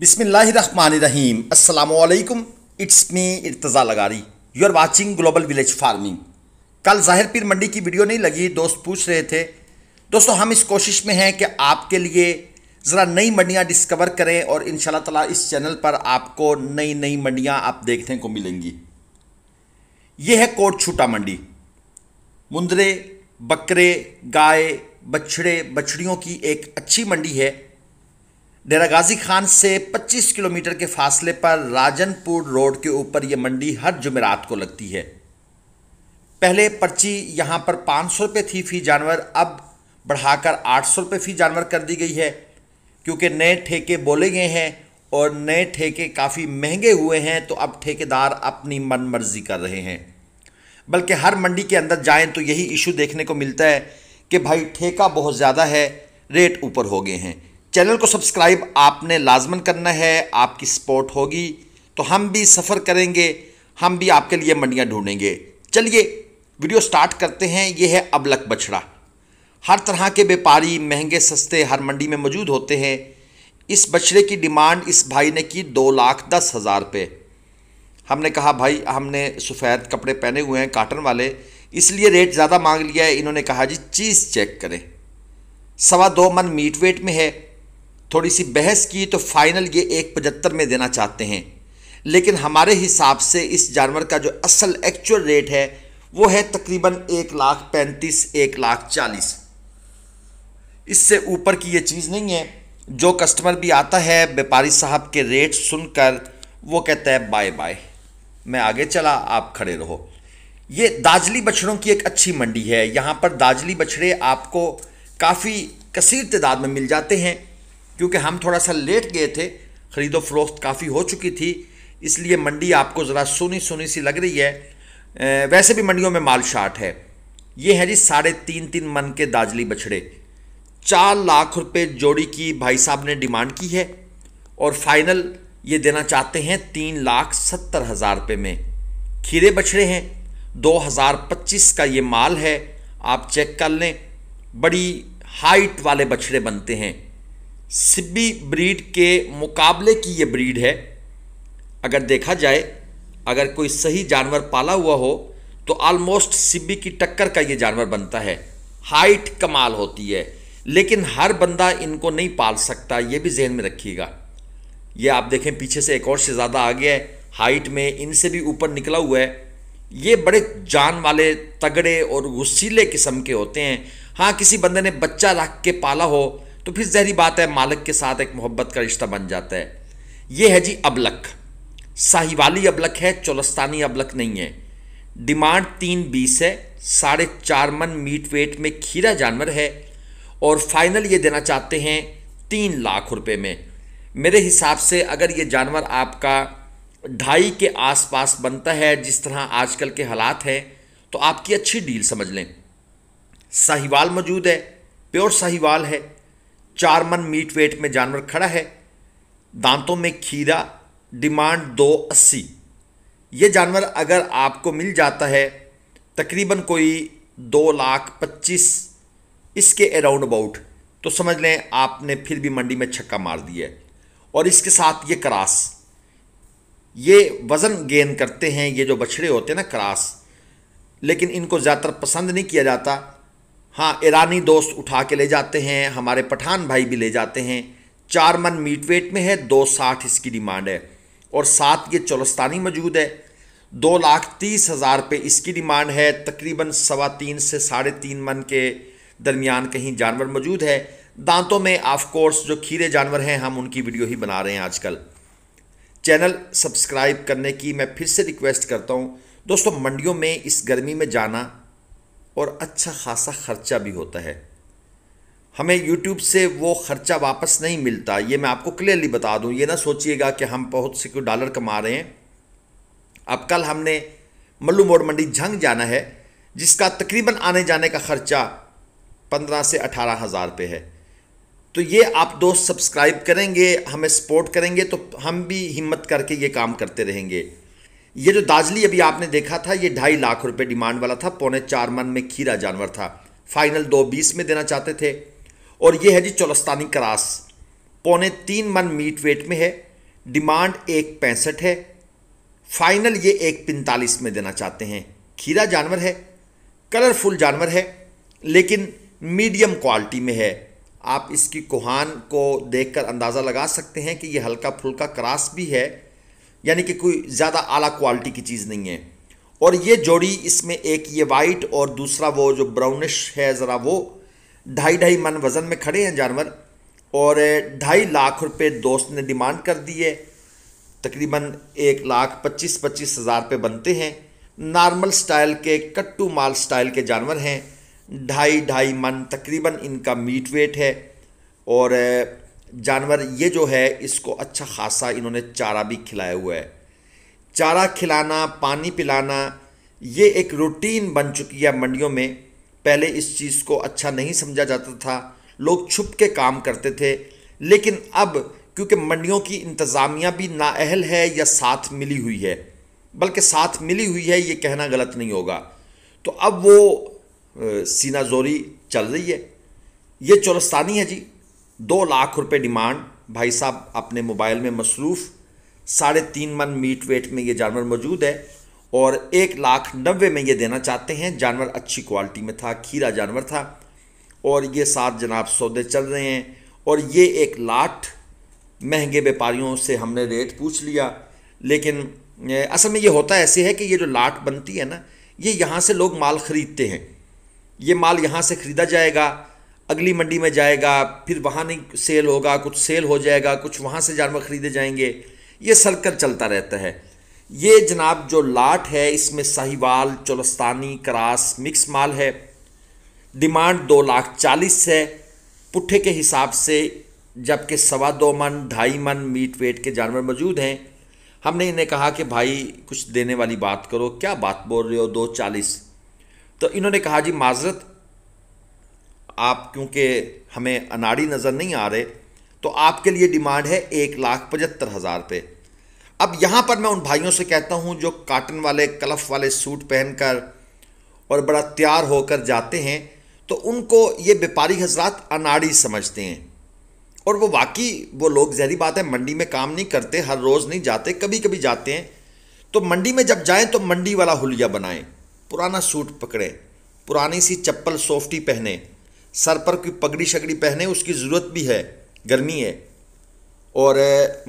बिसमीम अल्लाम it's me Irtaza लगारी you are watching global village farming कल ज़ाहिर पीर मंडी की वीडियो नहीं लगी दोस्त पूछ रहे थे दोस्तों हम इस कोशिश में हैं कि आपके लिए ज़रा नई मंडियाँ डिस्कवर करें और इन ताला इस चैनल पर आपको नई नई मंडियाँ आप देखने को मिलेंगी ये है कोट छूटा मंडी मुंदरे बकरे गाय बछड़े बछड़ियों की एक अच्छी मंडी है डेरा गाजी खान से 25 किलोमीटर के फासले पर राजनपुर रोड के ऊपर यह मंडी हर जुमेरात को लगती है पहले पर्ची यहाँ पर पाँच सौ रुपये थी फी जानवर अब बढ़ाकर आठ सौ रुपये फी जानवर कर दी गई है क्योंकि नए ठेके बोले गए हैं और नए ठेके काफ़ी महंगे हुए हैं तो अब ठेकेदार अपनी मन मर्जी कर रहे हैं बल्कि हर मंडी के अंदर जाएं तो यही इशू देखने को मिलता है कि भाई ठेका बहुत ज़्यादा है रेट ऊपर हो गए हैं चैनल को सब्सक्राइब आपने लाजमन करना है आपकी सपोर्ट होगी तो हम भी सफ़र करेंगे हम भी आपके लिए मंडियाँ ढूंढेंगे चलिए वीडियो स्टार्ट करते हैं ये है अबलक बछड़ा हर तरह के व्यापारी महंगे सस्ते हर मंडी में मौजूद होते हैं इस बछड़े की डिमांड इस भाई ने की दो लाख दस हज़ार रुपये हमने कहा भाई हमने सफ़ेद कपड़े पहने हुए हैं काटन वाले इसलिए रेट ज़्यादा मांग लिया है इन्होंने कहा जी चीज़ चेक करें सवा दो मन मीट वेट में है थोड़ी सी बहस की तो फाइनल ये एक पचहत्तर में देना चाहते हैं लेकिन हमारे हिसाब से इस जानवर का जो असल एक्चुअल रेट है वो है तकरीबन एक लाख पैंतीस एक लाख चालीस इससे ऊपर की ये चीज़ नहीं है जो कस्टमर भी आता है व्यापारी साहब के रेट सुनकर वो कहता है बाय बाय मैं आगे चला आप खड़े रहो ये दाजली बछड़ों की एक अच्छी मंडी है यहाँ पर दाजली बछड़े आपको काफ़ी कसीर तादाद में मिल जाते हैं क्योंकि हम थोड़ा सा लेट गए थे ख़रीदो फरोख्त काफ़ी हो चुकी थी इसलिए मंडी आपको ज़रा सुनी सुनी सी लग रही है वैसे भी मंडियों में माल शार्ट है ये है जी साढ़े तीन तीन मन के दाजली बछड़े चार लाख रुपए जोड़ी की भाई साहब ने डिमांड की है और फाइनल ये देना चाहते हैं तीन लाख सत्तर हज़ार रुपये में खीरे बछड़े हैं दो हज़ार पच्चीस का ये माल है आप चेक कर लें बड़ी हाइट वाले बछड़े बनते हैं सिब्बी ब्रीड के मुकाबले की ये ब्रीड है अगर देखा जाए अगर कोई सही जानवर पाला हुआ हो तो ऑलमोस्ट सिब्बी की टक्कर का ये जानवर बनता है हाइट कमाल होती है लेकिन हर बंदा इनको नहीं पाल सकता ये भी जहन में रखिएगा ये आप देखें पीछे से एक और से ज़्यादा आ गया है हाइट में इनसे भी ऊपर निकला हुआ है ये बड़े जान वाले तगड़े और गुस्सीले किस्म के होते हैं हाँ किसी बंदे ने बच्चा रख के पाला हो तो फिर जहरी बात है मालक के साथ एक मोहब्बत का रिश्ता बन जाता है ये है जी अबलक साहिवाली अबलक है चौलस्तानी अबलक नहीं है डिमांड तीन बीस है साढ़े चार मन मीट वेट में खीरा जानवर है और फाइनल ये देना चाहते हैं तीन लाख रुपए में मेरे हिसाब से अगर ये जानवर आपका ढाई के आसपास बनता है जिस तरह आजकल के हालात हैं तो आपकी अच्छी डील समझ लें साहिवाल मौजूद है प्योर साहिवाल है चार मन मीट वेट में जानवर खड़ा है दांतों में खीरा डिमांड दो अस्सी ये जानवर अगर आपको मिल जाता है तकरीबन कोई दो लाख पच्चीस इसके अराउंड अबाउट तो समझ लें आपने फिर भी मंडी में छक्का मार दिया है और इसके साथ ये क्रास ये वज़न गेन करते हैं ये जो बछड़े होते हैं ना क्रास लेकिन इनको ज़्यादातर पसंद नहीं किया जाता हाँ ईरानी दोस्त उठा के ले जाते हैं हमारे पठान भाई भी ले जाते हैं चार मन मीट वेट में है दो साठ इसकी डिमांड है और सात ये चौलस्तानी मौजूद है दो लाख तीस हज़ार पे इसकी डिमांड है तकरीबन सवा तीन से साढ़े तीन मन के दरमियान कहीं जानवर मौजूद है दांतों में ऑफ कोर्स जो खीरे जानवर हैं हम उनकी वीडियो ही बना रहे हैं आजकल चैनल सब्सक्राइब करने की मैं फिर से रिक्वेस्ट करता हूँ दोस्तों मंडियों में इस गर्मी में जाना और अच्छा खासा ख़र्चा भी होता है हमें यूट्यूब से वो ख़र्चा वापस नहीं मिलता ये मैं आपको क्लियरली बता दूं ये ना सोचिएगा कि हम बहुत से क्यों डॉलर कमा रहे हैं अब कल हमने मल्लू मोड़ मंडी झंग जाना है जिसका तकरीबन आने जाने का ख़र्चा पंद्रह से अठारह हज़ार रुपये है तो ये आप दोस्त सब्सक्राइब करेंगे हमें सपोर्ट करेंगे तो हम भी हिम्मत करके ये काम करते रहेंगे ये जो दाजली अभी आपने देखा था ये ढाई लाख रुपए डिमांड वाला था पौने चार मन में खीरा जानवर था फाइनल दो बीस में देना चाहते थे और ये है जी चौलस्तानी क्रास पौने तीन मन मीट वेट में है डिमांड एक पैंसठ है फाइनल ये एक पैंतालीस में देना चाहते हैं खीरा जानवर है कलरफुल जानवर है लेकिन मीडियम क्वालिटी में है आप इसकी कुहान को देखकर अंदाज़ा लगा सकते हैं कि ये हल्का फुल्का क्रास भी है यानी कि कोई ज़्यादा आला क्वालिटी की चीज़ नहीं है और ये जोड़ी इसमें एक ये वाइट और दूसरा वो जो ब्राउनिश है ज़रा वो ढाई ढाई मन वज़न में खड़े हैं जानवर और ढाई लाख रुपए दोस्त ने डिमांड कर दी है तकरीबन एक लाख पच्चीस पच्चीस हज़ार पे बनते हैं नॉर्मल स्टाइल के कट्टू माल स्टाइल के जानवर हैं ढाई ढाई मन तकरीबन इनका मीट वेट है और जानवर ये जो है इसको अच्छा खासा इन्होंने चारा भी खिलाया हुआ है चारा खिलाना पानी पिलाना ये एक रूटीन बन चुकी है मंडियों में पहले इस चीज़ को अच्छा नहीं समझा जाता था लोग छुप के काम करते थे लेकिन अब क्योंकि मंडियों की इंतज़ामिया भी नाअहल है या साथ मिली हुई है बल्कि साथ मिली हुई है ये कहना गलत नहीं होगा तो अब वो सीना जोरी चल रही है ये चौरस्तानी है जी दो लाख रुपए डिमांड भाई साहब अपने मोबाइल में मसरूफ़ साढ़े तीन मन मीट वेट में ये जानवर मौजूद है और एक लाख नब्बे में ये देना चाहते हैं जानवर अच्छी क्वालिटी में था खीरा जानवर था और ये सात जनाब सौदे चल रहे हैं और ये एक लाख महंगे व्यापारियों से हमने रेट पूछ लिया लेकिन असल में ये होता ऐसे है कि ये जो लाट बनती है ना ये यहाँ से लोग माल ख़रीदते हैं ये माल यहाँ से ख़रीदा जाएगा अगली मंडी में जाएगा फिर वहाँ नहीं सेल होगा कुछ सेल हो जाएगा कुछ वहाँ से जानवर ख़रीदे जाएंगे ये सर्कल चलता रहता है ये जनाब जो लाट है इसमें साहिवाल चौलस्तानी करास मिक्स माल है डिमांड दो लाख चालीस है पुट्ठे के हिसाब से जबकि सवा दो मन ढाई मन मीट वेट के जानवर मौजूद हैं हमने इन्हें कहा कि भाई कुछ देने वाली बात करो क्या बात बोल रहे हो दो चालीस तो इन्होंने कहा जी माजरत आप क्योंकि हमें अनाड़ी नज़र नहीं आ रहे तो आपके लिए डिमांड है एक लाख पचहत्तर हज़ार पे अब यहाँ पर मैं उन भाइयों से कहता हूँ जो काटन वाले कलफ वाले सूट पहनकर और बड़ा तैयार होकर जाते हैं तो उनको ये व्यापारी हजरात अनाड़ी समझते हैं और वो वाकई वो लोग जहरी बात है मंडी में काम नहीं करते हर रोज़ नहीं जाते कभी कभी जाते हैं तो मंडी में जब जाएं तो मंडी वाला हुलिया बनाएं पुराना सूट पकड़ें पुरानी सी चप्पल सोफ्टी पहने सर पर कोई पगड़ी शगड़ी पहने उसकी ज़रूरत भी है गर्मी है और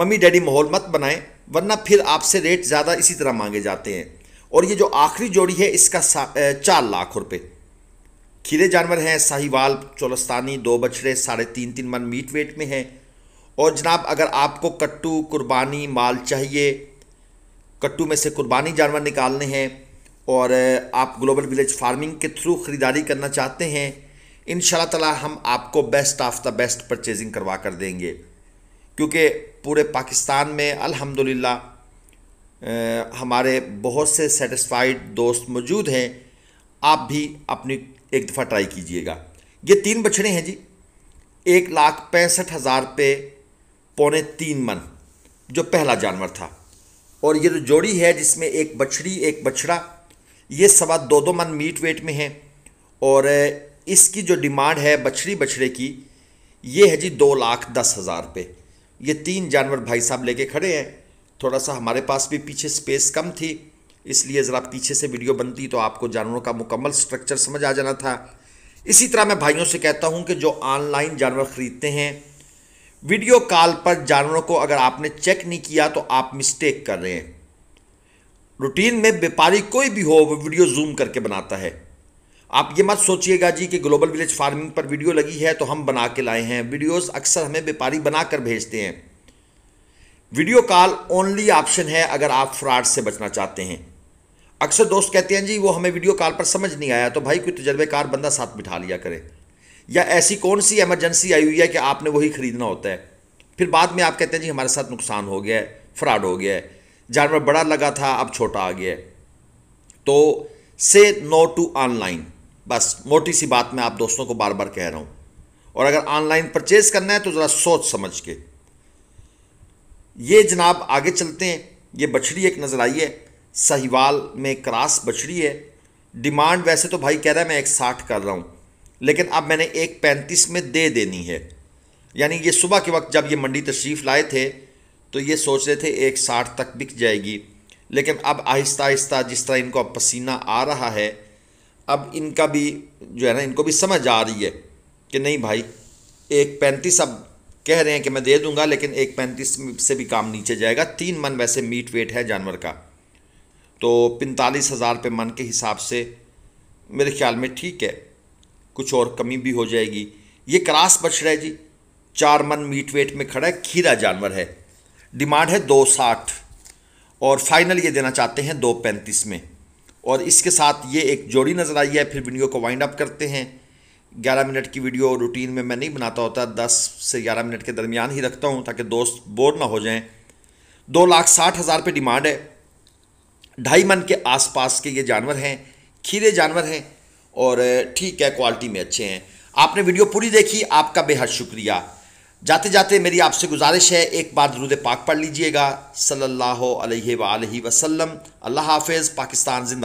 मम्मी डैडी माहौल मत बनाएं वरना फिर आपसे रेट ज़्यादा इसी तरह मांगे जाते हैं और ये जो आखिरी जोड़ी है इसका चार लाख रुपये खीरे जानवर हैं साहिवाल चौलस्तानी दो बछड़े साढ़े तीन तीन मन मीट वेट में हैं और जनाब अगर आपको कट्टू कुर्बानी माल चाहिए कट्टू में से कुर्बानी जानवर निकालने हैं और आप ग्लोबल विलेज फार्मिंग के थ्रू ख़रीदारी करना चाहते हैं इन तला हम आपको best of the best purchasing करवा कर देंगे क्योंकि पूरे पाकिस्तान में अल्हम्दुलिल्लाह हमारे बहुत से सेटिस्फाइड दोस्त मौजूद हैं आप भी अपनी एक दफ़ा ट्राई कीजिएगा ये तीन बछड़े हैं जी एक लाख पैंसठ हज़ार पे पौने तीन मन जो पहला जानवर था और ये जो जोड़ी है जिसमें एक बछड़ी एक बछड़ा ये सवा दो दो मन मीट वेट में है और इसकी जो डिमांड है बछड़ी बछड़े की ये है जी दो लाख दस हज़ार रुपये ये तीन जानवर भाई साहब लेके खड़े हैं थोड़ा सा हमारे पास भी पीछे स्पेस कम थी इसलिए ज़रा पीछे से वीडियो बनती तो आपको जानवरों का मुकम्मल स्ट्रक्चर समझ आ जाना था इसी तरह मैं भाइयों से कहता हूँ कि जो ऑनलाइन जानवर ख़रीदते हैं वीडियो कॉल पर जानवरों को अगर आपने चेक नहीं किया तो आप मिस्टेक कर रहे हैं रूटीन में व्यापारी कोई भी हो वो वीडियो जूम करके बनाता है आप ये मत सोचिएगा जी कि ग्लोबल विलेज फार्मिंग पर वीडियो लगी है तो हम बना के लाए हैं वीडियोस अक्सर हमें व्यापारी बना कर भेजते हैं वीडियो कॉल ओनली ऑप्शन है अगर आप फ्रॉड से बचना चाहते हैं अक्सर दोस्त कहते हैं जी वो हमें वीडियो कॉल पर समझ नहीं आया तो भाई कोई तजर्बेकार बंदा साथ बिठा लिया करे या ऐसी कौन सी एमरजेंसी आई हुई है कि आपने वही खरीदना होता है फिर बाद में आप कहते हैं जी हमारे साथ नुकसान हो गया है फ्रॉड हो गया है जानवर बड़ा लगा था अब छोटा आ गया है तो से नो टू ऑनलाइन बस मोटी सी बात मैं आप दोस्तों को बार बार कह रहा हूँ और अगर ऑनलाइन परचेज करना है तो ज़रा सोच समझ के ये जनाब आगे चलते हैं ये बछड़ी एक नज़र आई है सहीवाल में क्रास बछड़ी है डिमांड वैसे तो भाई कह रहा है मैं एक साठ कर रहा हूँ लेकिन अब मैंने एक पैंतीस में दे देनी है यानी ये सुबह के वक्त जब ये मंडी तशरीफ़ लाए थे तो ये सोच रहे थे एक साठ तक बिक जाएगी लेकिन अब आहिस्ता आहिस्ता जिस तरह इनको अब पसीना आ रहा है अब इनका भी जो है ना इनको भी समझ आ रही है कि नहीं भाई एक पैंतीस अब कह रहे हैं कि मैं दे दूंगा लेकिन एक पैंतीस से भी काम नीचे जाएगा तीन मन वैसे मीट वेट है जानवर का तो पैंतालीस हज़ार रुपये मन के हिसाब से मेरे ख्याल में ठीक है कुछ और कमी भी हो जाएगी ये क्रास बच रहा है जी चार मन मीट वेट में खड़ा है खीरा जानवर है डिमांड है दो साठ और फाइनल ये देना चाहते हैं दो पैंतीस में और इसके साथ ये एक जोड़ी नज़र आई है फिर वीडियो को वाइंड अप करते हैं ग्यारह मिनट की वीडियो रूटीन में मैं नहीं बनाता होता दस से ग्यारह मिनट के दरमियान ही रखता हूँ ताकि दोस्त बोर ना हो जाएं दो लाख साठ हज़ार पे डिमांड है ढाई मन के आसपास के ये जानवर हैं खीरे जानवर हैं और ठीक है क्वालिटी में अच्छे हैं आपने वीडियो पूरी देखी आपका बेहद शुक्रिया जाते जाते मेरी आपसे गुजारिश है एक बार दरूद पाक पढ़ लीजिएगा सल्लल्लाहु अलैहि वसल्लम अल्लाह हाफिज़ पाकिस्तान जिंदा